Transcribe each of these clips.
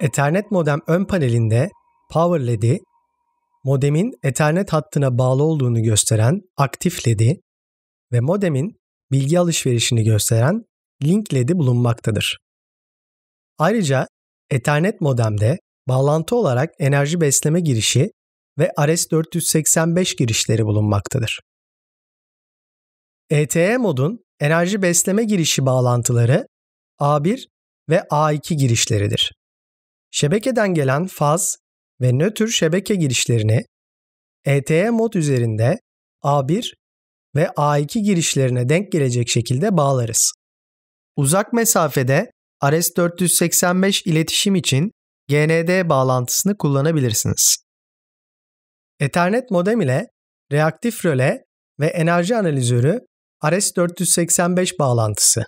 Ethernet modem ön panelinde Power LED, modemin Ethernet hattına bağlı olduğunu gösteren aktif LED ve modemin bilgi alışverişini gösteren link LED bulunmaktadır. Ayrıca Ethernet modemde bağlantı olarak enerji besleme girişi ve RS485 girişleri bulunmaktadır. ETE e modun enerji besleme girişi bağlantıları A1 ve A2 girişleridir. Şebekeden gelen faz ve nötr şebeke girişlerini ETE e mod üzerinde A1 ve A2 girişlerine denk gelecek şekilde bağlarız. Uzak mesafede RS485 iletişim için GND bağlantısını kullanabilirsiniz. Ethernet modem ile reaktif röle ve enerji analizörü RS485 bağlantısı.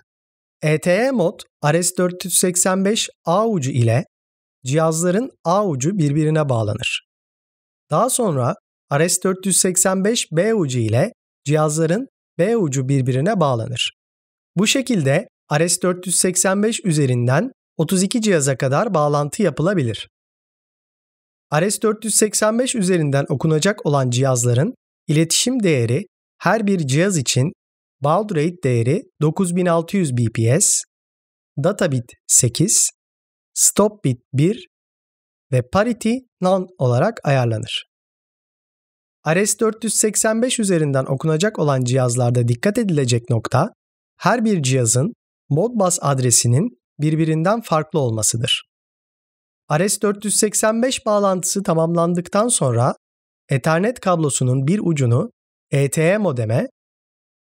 ETE e mod RS485 A ucu ile cihazların A ucu birbirine bağlanır. Daha sonra RS-485B ucu ile cihazların B ucu birbirine bağlanır. Bu şekilde RS-485 üzerinden 32 cihaza kadar bağlantı yapılabilir. RS-485 üzerinden okunacak olan cihazların iletişim değeri her bir cihaz için baud rate değeri 9600 bps, data bit 8, stop bit 1 ve parity none olarak ayarlanır. RS485 üzerinden okunacak olan cihazlarda dikkat edilecek nokta, her bir cihazın Modbus adresinin birbirinden farklı olmasıdır. RS485 bağlantısı tamamlandıktan sonra Ethernet kablosunun bir ucunu ETE e modeme,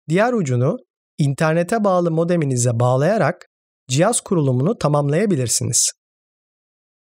diğer ucunu internete bağlı modeminize bağlayarak cihaz kurulumunu tamamlayabilirsiniz.